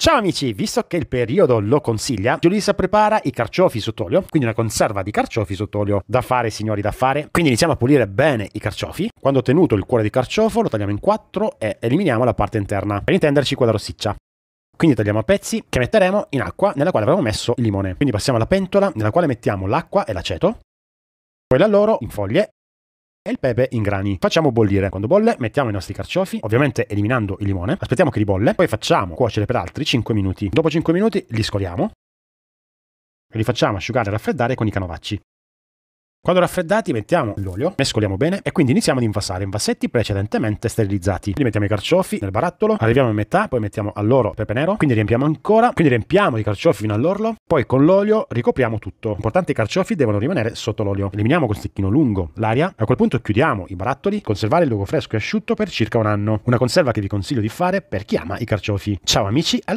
Ciao amici, visto che il periodo lo consiglia, Giulissa prepara i carciofi sott'olio, quindi una conserva di carciofi sott'olio da fare signori da fare. Quindi iniziamo a pulire bene i carciofi. Quando ho tenuto il cuore di carciofo lo tagliamo in quattro e eliminiamo la parte interna, per intenderci quella rossiccia. Quindi tagliamo a pezzi che metteremo in acqua nella quale avevamo messo il limone. Quindi passiamo alla pentola nella quale mettiamo l'acqua e l'aceto, poi l'alloro in foglie e il pepe in grani. Facciamo bollire. Quando bolle mettiamo i nostri carciofi, ovviamente eliminando il limone. Aspettiamo che ribolle, poi facciamo cuocere per altri 5 minuti. Dopo 5 minuti li scoliamo. e Li facciamo asciugare e raffreddare con i canovacci. Quando raffreddati mettiamo l'olio, mescoliamo bene e quindi iniziamo ad invassare in vasetti precedentemente sterilizzati. Quindi mettiamo i carciofi nel barattolo, arriviamo a metà, poi mettiamo all'oro pepe nero, quindi riempiamo ancora, quindi riempiamo i carciofi fino all'orlo, poi con l'olio ricopriamo tutto. Importante i carciofi devono rimanere sotto l'olio. Eliminiamo col stecchino lungo l'aria, a quel punto chiudiamo i barattoli, conservare il luogo fresco e asciutto per circa un anno. Una conserva che vi consiglio di fare per chi ama i carciofi. Ciao amici, alla